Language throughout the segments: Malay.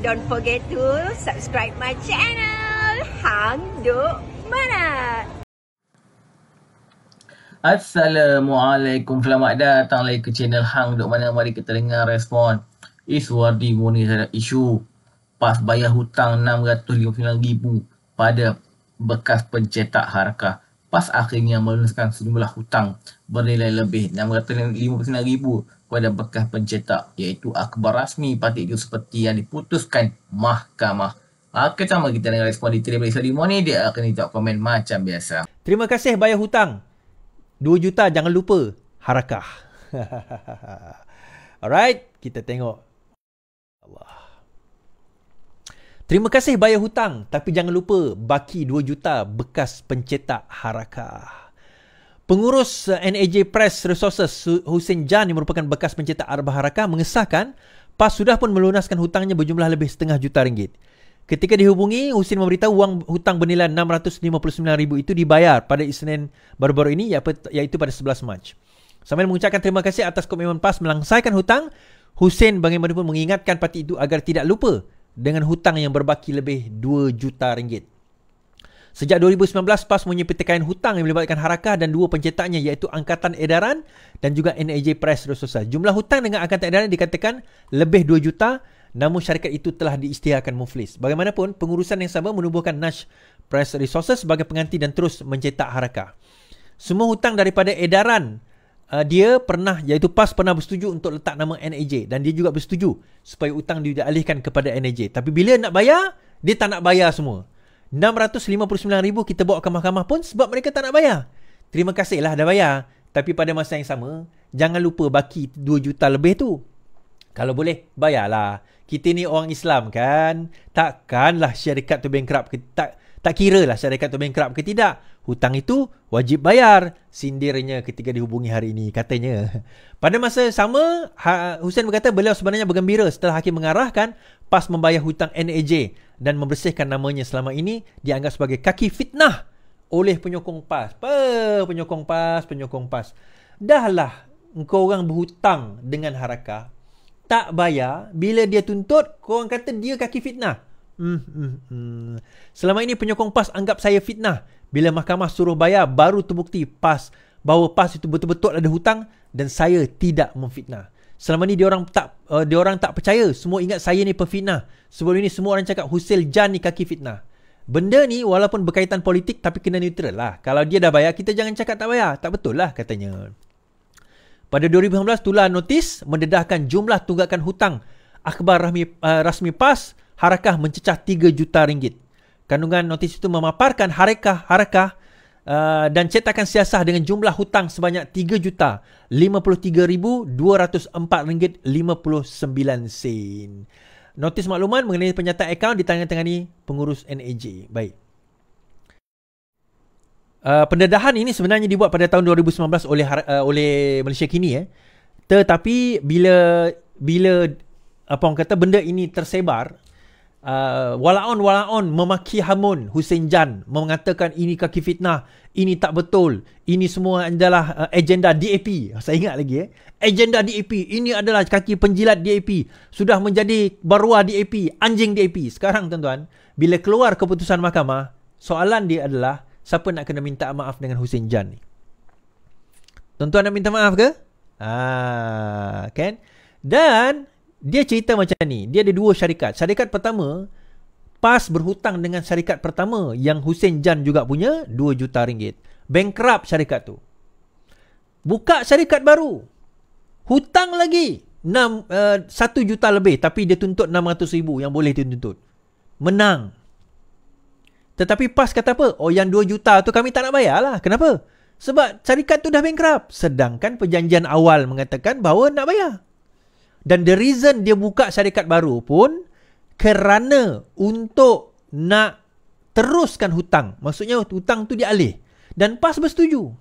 Don't forget to subscribe my channel Hang Duk Manat Assalamualaikum Selamat datang lagi ke channel Hang Duk Manat Mari kita dengar respon Iswardi Moni ada isu Pas bayar hutang RM659,000 Pada bekas pencetak harkah PAS akhirnya melunaskan sejumlah hutang bernilai lebih RM659,000 kepada bekas pencetak iaitu akhbar rasmi patik itu seperti yang diputuskan mahkamah. Ha, okey, sama kita dengan respon di Terima Kasih Limau ni, dia akan hitap komen macam biasa. Terima kasih bayar hutang. 2 juta jangan lupa. Harakah. Alright, kita tengok. Allah. Terima kasih bayar hutang tapi jangan lupa baki 2 juta bekas pencetak harakah. Pengurus eh, NAJ Press Resources Hussein Jan yang merupakan bekas pencetak Arba Harakah mengesahkan PAS sudah pun melunaskan hutangnya berjumlah lebih setengah juta ringgit. Ketika dihubungi, Husin memberitahu wang hutang bernilai RM659,000 itu dibayar pada Isnin baru-baru ini iaitu pada 11 Mac. Sambil mengucapkan terima kasih atas komitmen PAS melangsaikan hutang, Husin bagaimanapun mengingatkan parti itu agar tidak lupa dengan hutang yang berbaki lebih 2 juta ringgit. Sejak 2019, PAS mempunyai pertikaian hutang yang melibatkan Harakah dan dua pencetaknya iaitu Angkatan Edaran dan juga NAJ Press Rososa. Jumlah hutang dengan Angkatan Edaran dikatakan lebih 2 juta namun syarikat itu telah diistiharkan muflis. Bagaimanapun, pengurusan yang sama menubuhkan Nash Press Resources sebagai pengganti dan terus mencetak harakah. Semua hutang daripada edaran uh, dia pernah iaitu PAS pernah bersetuju untuk letak nama NAJ dan dia juga bersetuju supaya hutang dialihkan kepada NAJ. Tapi bila nak bayar, dia tak nak bayar semua. 659,000 kita bawa ke mahkamah pun sebab mereka tak nak bayar. Terima kasih lah dah bayar. Tapi pada masa yang sama, jangan lupa baki 2 juta lebih tu. Kalau boleh, bayarlah. Kita ni orang Islam kan. Takkanlah syarikat tu bankrupt. Tak, tak kira lah syarikat tu bankrupt ke tidak. Hutang itu wajib bayar. Sindirnya ketika dihubungi hari ini katanya. Pada masa sama, ha- Hussein berkata beliau sebenarnya bergembira setelah hakim mengarahkan PAS membayar hutang NAJ dan membersihkan namanya selama ini dianggap sebagai kaki fitnah oleh penyokong PAS. Pe, penyokong PAS, penyokong PAS. Dahlah kau orang berhutang dengan harakah. Tak bayar, bila dia tuntut, kau orang kata dia kaki fitnah. Hmm, hmm, hmm. Selama ini penyokong PAS anggap saya fitnah. Bila mahkamah suruh bayar baru terbukti PAS bahawa PAS itu betul-betul ada hutang dan saya tidak memfitnah. Selama ni orang tak uh, orang tak percaya. Semua ingat saya ni pemfitnah. Sebelum ini semua orang cakap Husil Jan ni kaki fitnah. Benda ni walaupun berkaitan politik tapi kena neutral lah. Kalau dia dah bayar kita jangan cakap tak bayar. Tak betul lah katanya. Pada 2015 tular notis mendedahkan jumlah tunggakan hutang akhbar rahmi, uh, rasmi PAS harakah mencecah 3 juta ringgit. Kandungan notis itu memaparkan harakah harakah uh, dan cetakan siasah dengan jumlah hutang sebanyak 3 juta 53204 ringgit 59 sen. Notis makluman mengenai penyataan akaun ini pengurus NAJ. Baik. Uh, pendedahan ini sebenarnya dibuat pada tahun 2019 oleh uh, oleh Malaysia kini eh. Tetapi bila bila apa orang kata benda ini tersebar uh, walaon walaon memaki Hamun Hussein Jan mengatakan ini kaki fitnah, ini tak betul, ini semua adalah uh, agenda DAP. Saya ingat lagi eh. Agenda DAP. Ini adalah kaki penjilat DAP. Sudah menjadi baruah DAP, anjing DAP. Sekarang tuan-tuan, bila keluar keputusan mahkamah, soalan dia adalah siapa nak kena minta maaf dengan Hussein Jan ni? Tuan-tuan nak minta maaf ke? Ah, kan? Dan dia cerita macam ni. Dia ada dua syarikat. Syarikat pertama, PAS berhutang dengan syarikat pertama yang Hussein Jan juga punya, 2 juta ringgit. Bankrupt syarikat tu. Buka syarikat baru. Hutang lagi. 6, uh, eh, juta lebih. Tapi dia tuntut 600 ribu yang boleh dia tuntut. Menang. Tetapi PAS kata apa? Oh yang 2 juta tu kami tak nak bayar lah. Kenapa? Sebab syarikat tu dah bankrupt. Sedangkan perjanjian awal mengatakan bahawa nak bayar. Dan the reason dia buka syarikat baru pun kerana untuk nak teruskan hutang. Maksudnya hutang tu dia alih. Dan PAS bersetuju.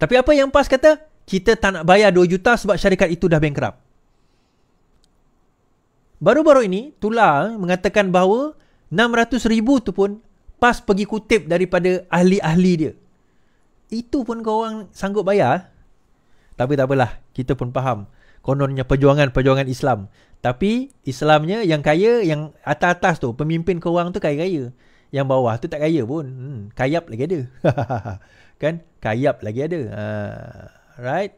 Tapi apa yang PAS kata? Kita tak nak bayar 2 juta sebab syarikat itu dah bankrupt. Baru-baru ini, Tular eh, mengatakan bahawa 600 ribu tu pun PAS pergi kutip daripada ahli-ahli dia. Itu pun kau sanggup bayar. Eh? Tapi tak apalah, kita pun faham kononnya perjuangan-perjuangan Islam. Tapi Islamnya yang kaya, yang atas-atas tu, pemimpin korang tu kaya-kaya. Yang bawah tu tak kaya pun. Hmm, kayap lagi ada. kan? Kayap lagi ada. Uh, right?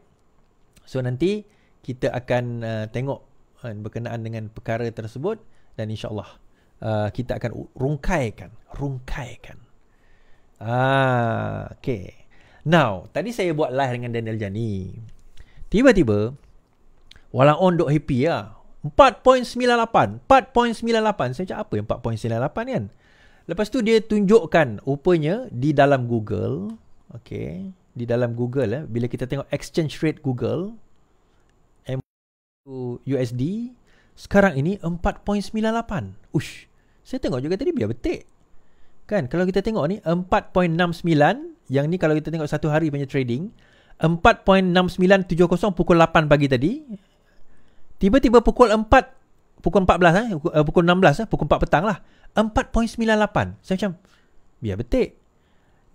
So nanti kita akan uh, tengok uh, berkenaan dengan perkara tersebut dan insyaAllah uh, kita akan rungkaikan. Rungkaikan. Ah, okay. Now, tadi saya buat live dengan Daniel Jani. Tiba-tiba, Walang on duk happy lah 4.98 4.98 Saya cakap apa yang 4.98 kan Lepas tu dia tunjukkan Rupanya di dalam Google Okay Di dalam Google eh, Bila kita tengok exchange rate Google USD Sekarang ini 4.98 Ush Saya tengok juga tadi biar betik Kan kalau kita tengok ni 4.69 Yang ni kalau kita tengok satu hari punya trading 4.6970 pukul 8 pagi tadi Tiba-tiba pukul 4 Pukul 14 eh, Pukul 16 eh, Pukul 4 eh, petang lah 4.98 Saya macam Biar betik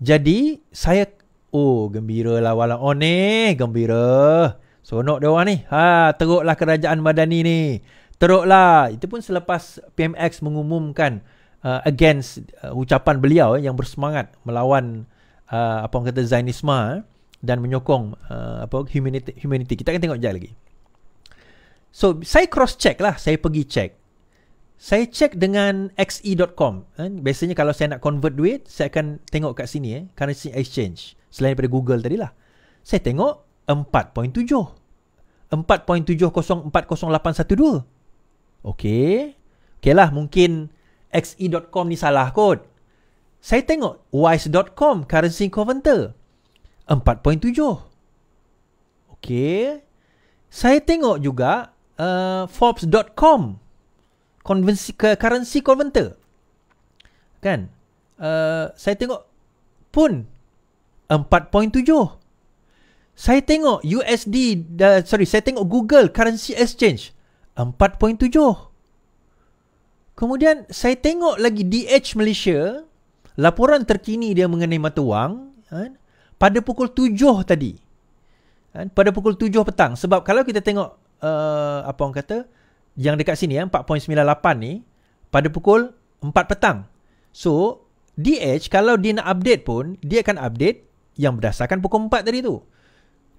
Jadi Saya Oh gembira lah walau Oh ni Gembira Sonok dia orang ni ha, lah kerajaan madani ni Teruklah Itu pun selepas PMX mengumumkan uh, Against uh, Ucapan beliau eh, Yang bersemangat Melawan uh, Apa orang kata Zainisme eh, Dan menyokong uh, Apa Humanity, humanity. Kita akan tengok sekejap lagi So saya cross check lah Saya pergi check Saya check dengan XE.com eh, Biasanya kalau saya nak convert duit Saya akan tengok kat sini eh, Currency exchange Selain daripada Google tadi lah Saya tengok 4.7 4.7040812 Okay Okay lah mungkin XE.com ni salah kot Saya tengok Wise.com Currency converter 4.7 Okay Saya tengok juga uh, Forbes.com konvensi currency converter kan uh, saya tengok pun 4.7 saya tengok USD uh, sorry saya tengok Google currency exchange 4.7 kemudian saya tengok lagi DH Malaysia laporan terkini dia mengenai mata wang kan? pada pukul 7 tadi kan? pada pukul 7 petang sebab kalau kita tengok uh, apa orang kata yang dekat sini ya eh, 4.98 ni pada pukul 4 petang. So DH kalau dia nak update pun dia akan update yang berdasarkan pukul 4 tadi tu.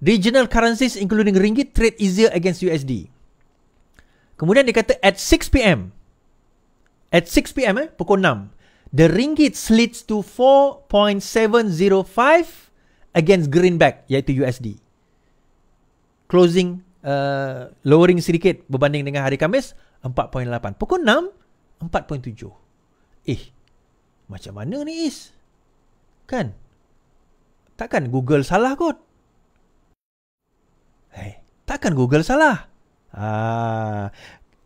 Regional currencies including ringgit trade easier against USD. Kemudian dia kata at 6 pm. At 6 pm eh pukul 6. The ringgit slits to 4.705 against greenback iaitu USD. Closing Uh, lowering sedikit berbanding dengan hari Kamis 4.8. Pukul 6 4.7. Eh. Macam mana ni is? Kan? Takkan Google salah kot? Eh, takkan Google salah? Ah.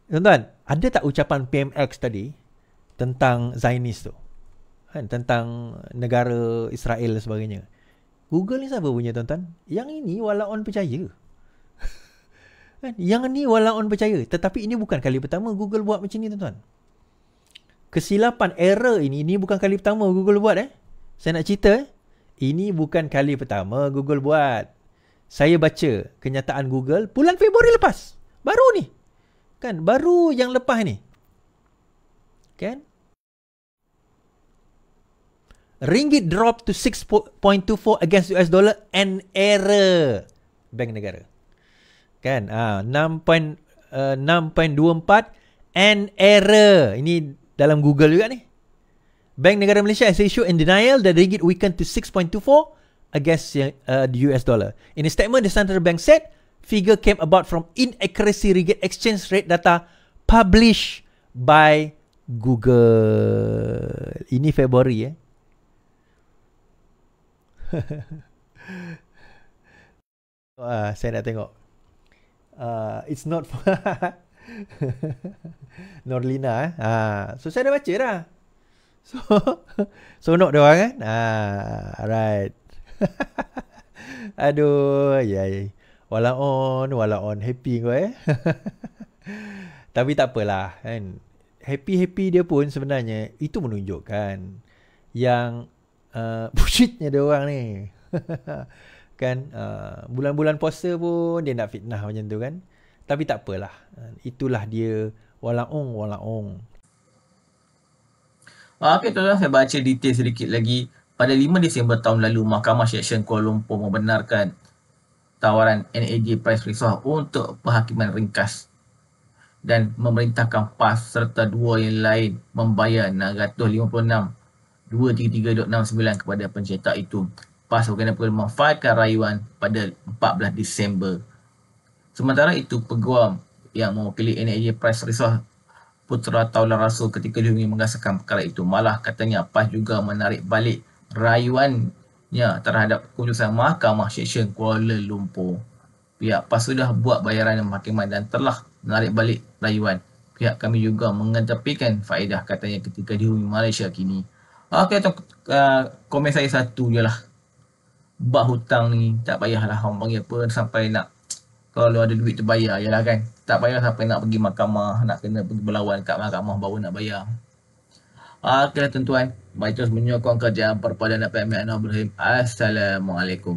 Tuan-tuan, ada tak ucapan PMX tadi tentang Zionis tu? Kan, tentang negara Israel dan sebagainya. Google ni siapa punya tuan-tuan? Yang ini walaupun percaya. Kan? Yang ni walau on percaya. Tetapi ini bukan kali pertama Google buat macam ni tuan-tuan. Kesilapan error ini, ini bukan kali pertama Google buat eh. Saya nak cerita eh. Ini bukan kali pertama Google buat. Saya baca kenyataan Google bulan Februari lepas. Baru ni. Kan? Baru yang lepas ni. Kan? Ringgit drop to 6.24 against US dollar and error. Bank negara kan ah uh, and error ini dalam Google juga ni Bank Negara Malaysia has issued in denial that ringgit weakened to 6.24 against uh, the US dollar. In a statement, the central bank said, figure came about from inaccuracy ringgit exchange rate data published by Google. Ini Februari eh. uh, saya nak tengok uh, it's not Norlina eh. Ha. So saya dah baca dah. So so not dia orang kan. Ah, alright. Aduh, yai. Ya. Wala on, wala on happy kau eh. Tapi tak apalah kan. Happy-happy dia pun sebenarnya itu menunjukkan yang uh, bullshitnya dia orang ni kan uh, bulan-bulan puasa pun dia nak fitnah macam tu kan tapi tak apalah uh, itulah dia walaung walaung ah, Okay, tuan-tuan, saya baca detail sedikit lagi. Pada 5 Disember tahun lalu, Mahkamah Seksyen Kuala Lumpur membenarkan tawaran NAJ Price Resort untuk perhakiman ringkas dan memerintahkan PAS serta dua yang lain membayar RM656,233.69 kepada pencetak itu. PAS akan dapat memanfaatkan rayuan pada 14 Disember. Sementara itu, peguam yang mewakili NAJ Price Resource Putera Taulan Rasul ketika dihubungi mengasahkan perkara itu. Malah katanya PAS juga menarik balik rayuannya terhadap keputusan Mahkamah Seksyen Kuala Lumpur. Pihak PAS sudah buat bayaran yang mahkamah dan telah menarik balik rayuan. Pihak kami juga mengetepikan faedah katanya ketika dihubungi Malaysia kini. Okey, uh, komen saya satu je lah bah hutang ni tak payah lah orang panggil apa sampai nak kalau ada duit terbayar lah kan tak payah sampai nak pergi mahkamah nak kena pergi berlawan kat mahkamah baru nak bayar ah, Okey tuan-tuan, baik terus menyokong kerja perpaduan dan PMI Anwar Ibrahim. Assalamualaikum.